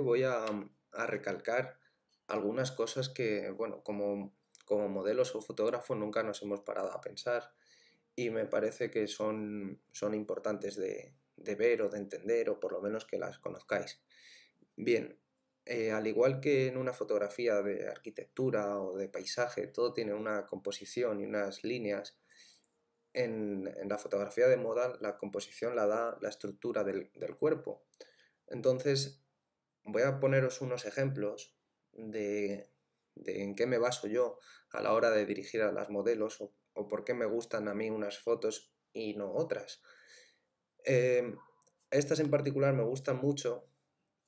voy a, recalcar algunas cosas que, bueno, como, como modelos o fotógrafos nunca nos hemos parado a pensar y me parece que son, son importantes de, ver o de entender o por lo menos que las conozcáis. Bien, eh, al igual que en una fotografía de arquitectura o de paisaje, todo tiene una composición y unas líneas. En, la fotografía de moda la composición la da la estructura del, del cuerpo. Entonces, voy a poneros unos ejemplos de, en qué me baso yo a la hora de dirigir a las modelos o, por qué me gustan a mí unas fotos y no otras. Em, estas en particular me gustan mucho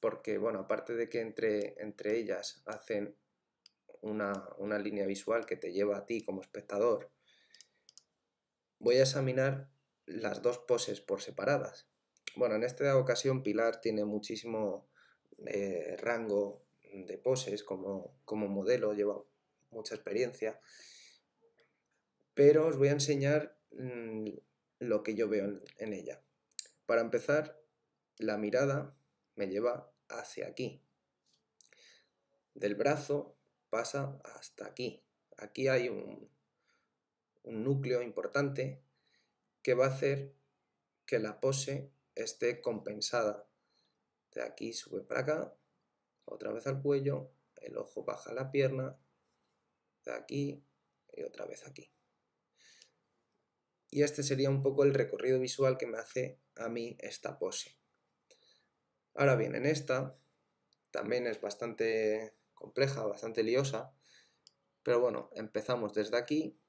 porque, bueno, aparte de que entre, entre ellas hacen una línea visual que te lleva a ti como espectador, voy a examinar las dos poses por separadas. Bueno, en esta ocasión Pilar tiene muchísimo, rango de poses como, modelo, lleva mucha experiencia, pero os voy a enseñar mm, lo que yo veo en, en ella. Para empezar, la mirada me lleva hacia aquí. Del brazo pasa hasta aquí. Aquí hay un, un, núcleo importante que va a hacer que la pose esté compensada de aquí sube para acá, otra vez al cuello, el ojo baja la pierna, de aquí y otra vez aquí. Y este sería un poco el recorrido visual que me hace a mí esta pose. Ahora bien, en esta también es bastante compleja, bastante liosa, pero bueno, empezamos desde aquí,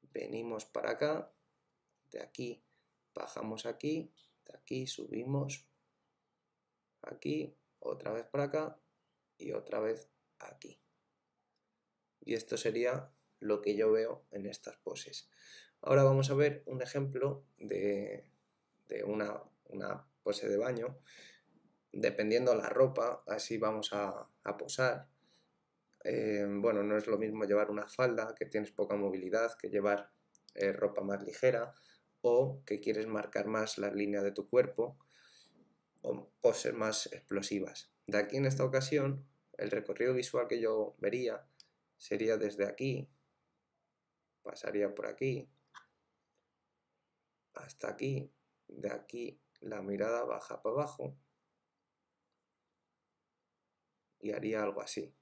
venimos para acá, de aquí bajamos aquí aquí, subimos aquí, otra vez para acá y otra vez aquí. Y esto sería lo que yo veo en estas poses. Ahora vamos a ver un ejemplo de, una, pose de baño. Dependiendo la ropa, así vamos a, posar. Eh, bueno, no es lo mismo llevar una falda, que tienes poca movilidad, que llevar eh, ropa más ligera o que quieres marcar más la línea de tu cuerpo o ser más explosivas. De aquí en esta ocasión, el recorrido visual que yo vería sería desde aquí, pasaría por aquí, hasta aquí, de aquí la mirada baja para abajo y haría algo así.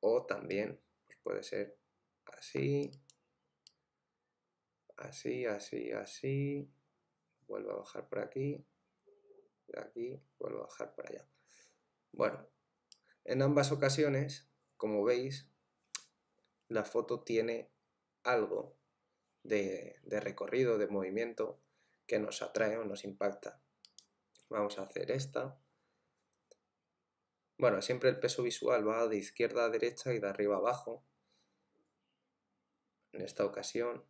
O también pues puede ser así, así, así, así, vuelvo a bajar por aquí, de aquí, vuelvo a bajar para allá. Bueno, en ambas ocasiones, como veis, la foto tiene algo de, de recorrido, de movimiento, que nos atrae o nos impacta. Vamos a hacer esta. Bueno, siempre el peso visual va de izquierda a derecha y de arriba a abajo. En esta ocasión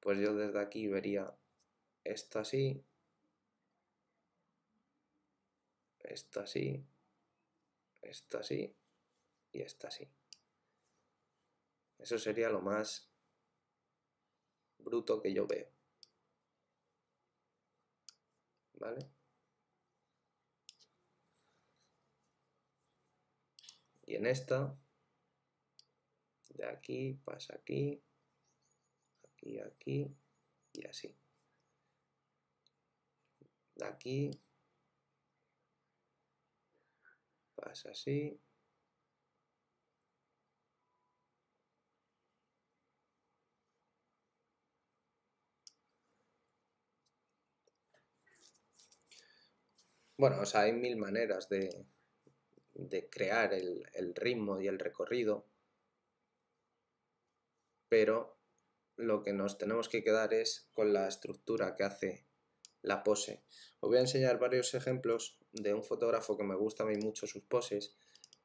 pues yo desde aquí vería esta así, esta así, esta así y esta así. Eso sería lo más bruto que yo veo. ¿Vale? Y en esta, de aquí, pasa aquí, y aquí y así. Aquí pasa así. Bueno, o sea, hay mil maneras de, crear el, el ritmo y el recorrido, pero lo que nos tenemos que quedar es con la estructura que hace la pose. Os voy a enseñar varios ejemplos de un fotógrafo que me gusta a mí mucho sus poses,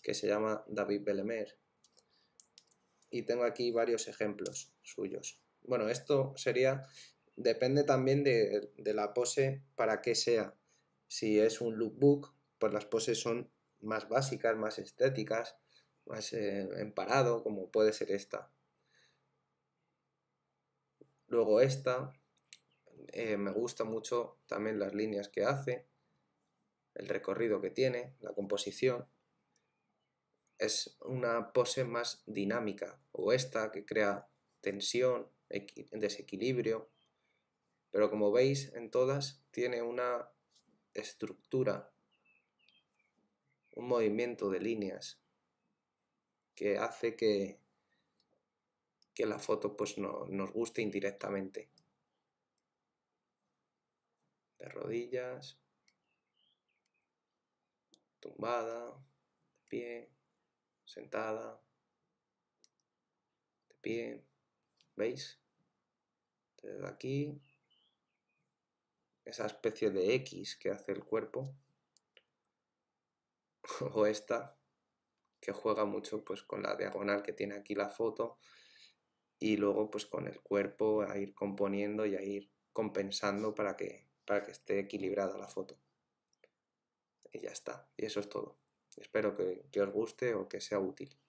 que se llama David Belemer. Y tengo aquí varios ejemplos suyos. Bueno, esto sería, depende también de, la pose para qué sea. Si es un lookbook, pues las poses son más básicas, más estéticas, más eh, en parado, como puede ser esta. Luego esta, eh, me gusta mucho también las líneas que hace, el recorrido que tiene, la composición. Es una pose más dinámica, o esta que crea tensión, desequilibrio, pero como veis en todas tiene una estructura, un movimiento de líneas que hace que que la foto pues no, nos guste indirectamente. De rodillas, tumbada, de pie, sentada, de pie, ¿veis? Desde aquí, esa especie de X que hace el cuerpo, o esta, que juega mucho pues con la diagonal que tiene aquí la foto, y luego pues con el cuerpo a ir componiendo y a ir compensando para que, para que esté equilibrada la foto. Y ya está, y eso es todo. Espero que os guste o que sea útil.